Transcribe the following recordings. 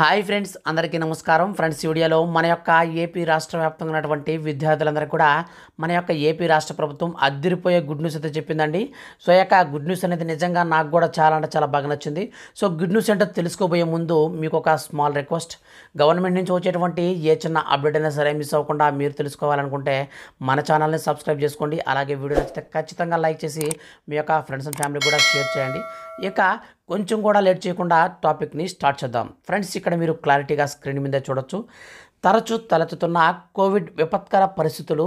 hi friends అందరికీ నమస్కారం friends వీడియోలో మన యొక్క ఏపీ రాష్ట్ర వ్యాప్తంగా ఉన్నటువంటి విద్యార్థులందరూ కూడా మన యొక్క ఏపీ రాష్ట్ర ప్రభుత్వం అద్దరిపోయే గుడ్ న్యూస్ అయితే చెప్పిందండి సో యొక్క గుడ్ న్యూస్ అనేది నిజంగా నాకు కూడా చాలా అంటే చాలా బాగా నచ్చింది సో గుడ్ న్యూస్ ఏంటో తెలుసుకోబోయే ముందు మీకు ఒక స్మాల్ రిక్వెస్ట్ గవర్నమెంట్ నుంచి వచ్చేటువంటి ఏ చిన్న అప్డేట్ అయినా సరే మిస్ అవ్వకుండా మీరు తెలుసుకోవాలనుకుంటే మన ఛానల్ని సబ్స్క్రైబ్ చేసుకోండి అలాగే వీడియో నచ్చితే ఖచ్చితంగా లైక్ చేసి మీ యొక్క ఫ్రెండ్స్ అండ్ ఫ్యామిలీ కూడా షేర్ చేయండి ఇక కొంచెం కూడా లేట్ చేయకుండా టాపిక్ని స్టార్ట్ చేద్దాం ఫ్రెండ్స్ ఇక్కడ మీరు క్లారిటీగా స్క్రీన్ మీద చూడొచ్చు తరచూ తలెత్తుతున్న కోవిడ్ విపత్కర పరిస్థితులు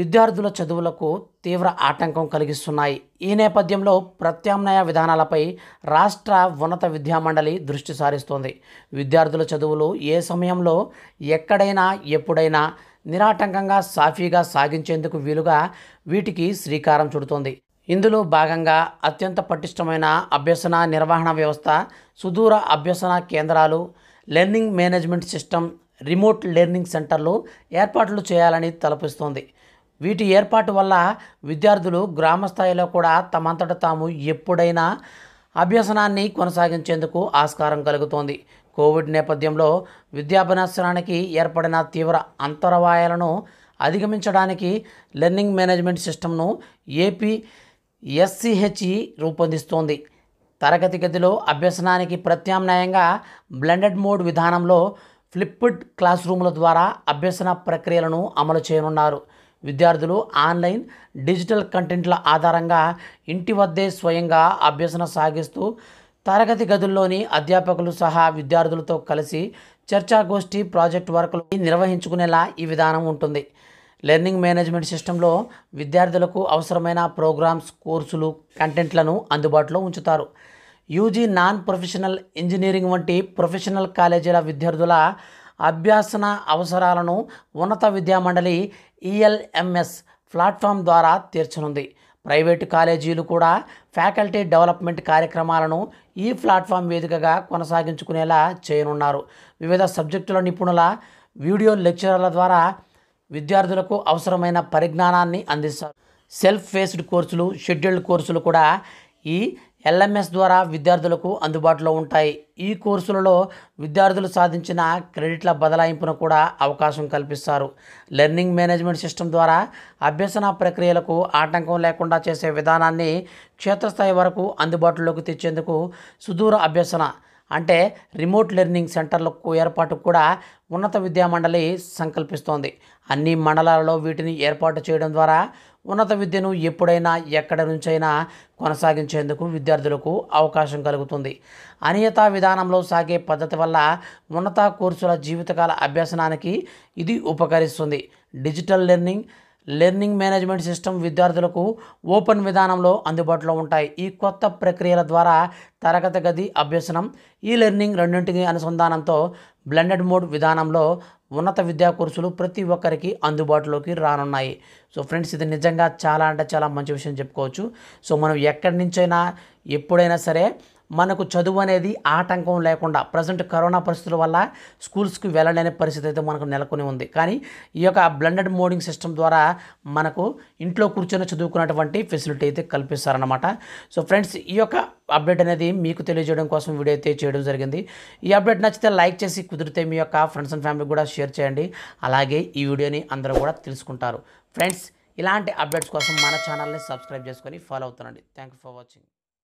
విద్యార్థుల చదువులకు తీవ్ర ఆటంకం కలిగిస్తున్నాయి ఈ నేపథ్యంలో ప్రత్యామ్నాయ విధానాలపై రాష్ట్ర ఉన్నత విద్యామండలి దృష్టి సారిస్తోంది విద్యార్థుల చదువులు ఏ సమయంలో ఎక్కడైనా ఎప్పుడైనా నిరాటంకంగా సాఫీగా సాగించేందుకు వీలుగా వీటికి శ్రీకారం చుడుతోంది ఇందులో భాగంగా అత్యంత పటిష్టమైన అభ్యసన నిర్వహణ వ్యవస్థ సుదూర అభ్యసన కేంద్రాలు learning management system remote learning సెంటర్లు ఏర్పాట్లు చేయాలని తలపిస్తోంది వీటి ఏర్పాటు వల్ల విద్యార్థులు గ్రామ స్థాయిలో కూడా తమంతట తాము ఎప్పుడైనా అభ్యసనాన్ని కొనసాగించేందుకు ఆస్కారం కలుగుతోంది కోవిడ్ నేపథ్యంలో విద్యాభ్యాసనానికి ఏర్పడిన తీవ్ర అంతరవాయాలను అధిగమించడానికి లెర్నింగ్ మేనేజ్మెంట్ సిస్టమ్ను ఏపీ ఎస్సిహెచ్ఈ రూపొందిస్తోంది తరగతి గదిలో అభ్యసనానికి ప్రత్యామ్నాయంగా బ్లెండెడ్ మోడ్ విధానంలో ఫ్లిప్డ్ క్లాస్ రూముల ద్వారా అభ్యసన ప్రక్రియలను అమలు చేయనున్నారు విద్యార్థులు ఆన్లైన్ డిజిటల్ కంటెంట్ల ఆధారంగా ఇంటి వద్దే స్వయంగా అభ్యసన సాగిస్తూ తరగతి గదుల్లోని అధ్యాపకులు సహా విద్యార్థులతో కలిసి చర్చాగోష్ఠి ప్రాజెక్ట్ వర్క్లు నిర్వహించుకునేలా ఈ విధానం ఉంటుంది లెర్నింగ్ మేనేజ్మెంట్ సిస్టంలో విద్యార్థులకు అవసరమైన ప్రోగ్రామ్స్ కోర్సులు కంటెంట్లను అందుబాటులో ఉంచుతారు యూజీ నాన్ ప్రొఫెషనల్ ఇంజనీరింగ్ వంటి ప్రొఫెషనల్ కాలేజీల విద్యార్థుల అభ్యాసన అవసరాలను ఉన్నత విద్యామండలి ఈఎల్ఎంఎస్ ప్లాట్ఫామ్ ద్వారా తీర్చనుంది ప్రైవేటు కాలేజీలు కూడా ఫ్యాకల్టీ డెవలప్మెంట్ కార్యక్రమాలను ఈ ప్లాట్ఫామ్ వేదికగా కొనసాగించుకునేలా చేయనున్నారు వివిధ సబ్జెక్టుల నిపుణుల వీడియో లెక్చరర్ల ద్వారా విద్యార్థులకు అవసరమైన పరిజ్ఞానాన్ని అందిస్తారు సెల్ఫ్ ఫేస్డ్ కోర్సులు షెడ్యూల్డ్ కోర్సులు కూడా ఈ ఎల్ఎంఎస్ ద్వారా విద్యార్థులకు అందుబాటులో ఉంటాయి ఈ కోర్సులలో విద్యార్థులు సాధించిన క్రెడిట్ల బదలాయింపును కూడా అవకాశం కల్పిస్తారు లెర్నింగ్ మేనేజ్మెంట్ సిస్టమ్ ద్వారా అభ్యసన ప్రక్రియలకు ఆటంకం లేకుండా చేసే విధానాన్ని క్షేత్రస్థాయి వరకు అందుబాటులోకి తెచ్చేందుకు సుదూర అభ్యసన అంటే రిమోట్ లెర్నింగ్ సెంటర్లకు ఏర్పాటు కూడా ఉన్నత విద్యామండలి సంకల్పిస్తోంది అన్ని మండలాలలో వీటిని ఏర్పాటు చేయడం ద్వారా ఉన్నత విద్యను ఎప్పుడైనా ఎక్కడి నుంచైనా కొనసాగించేందుకు విద్యార్థులకు అవకాశం కలుగుతుంది అనియత విధానంలో సాగే పద్ధతి వల్ల ఉన్నత కోర్సుల జీవితకాల అభ్యసనానికి ఇది ఉపకరిస్తుంది digital learning learning management system విద్యార్థులకు ఓపెన్ విధానంలో అందుబాటులో ఉంటాయి ఈ కొత్త ప్రక్రియల ద్వారా తరగతి గది అభ్యసనం ఈ లెర్నింగ్ రెండింటికి అనుసంధానంతో బ్లెండెడ్ మోడ్ విధానంలో ఉన్నత విద్యా కోర్సులు ప్రతి ఒక్కరికి అందుబాటులోకి రానున్నాయి సో ఫ్రెండ్స్ ఇది నిజంగా చాలా అంటే చాలా మంచి విషయం చెప్పుకోవచ్చు సో మనం ఎక్కడి నుంచైనా ఎప్పుడైనా సరే మనకు చదువు అనేది ఆటంకం లేకుండా ప్రజెంట్ కరోనా పరిస్థితుల వల్ల స్కూల్స్కి వెళ్ళలేని పరిస్థితి అయితే మనకు నెలకొని ఉంది కానీ ఈ యొక్క బ్లెండెడ్ మోడింగ్ సిస్టమ్ ద్వారా మనకు ఇంట్లో కూర్చొని చదువుకున్నటువంటి ఫెసిలిటీ అయితే కల్పిస్తారనమాట సో ఫ్రెండ్స్ ఈ యొక్క అప్డేట్ అనేది మీకు తెలియజేయడం కోసం వీడియో అయితే చేయడం జరిగింది ఈ అప్డేట్ నచ్చితే లైక్ చేసి కుదిరితే మీ యొక్క ఫ్రెండ్స్ అండ్ ఫ్యామిలీ కూడా షేర్ చేయండి అలాగే ఈ వీడియోని అందరూ కూడా తెలుసుకుంటారు ఫ్రెండ్స్ ఇలాంటి అప్డేట్స్ కోసం మన ఛానల్ని సబ్స్క్రైబ్ చేసుకొని ఫాలో అవుతుండండి థ్యాంక్ ఫర్ వాచింగ్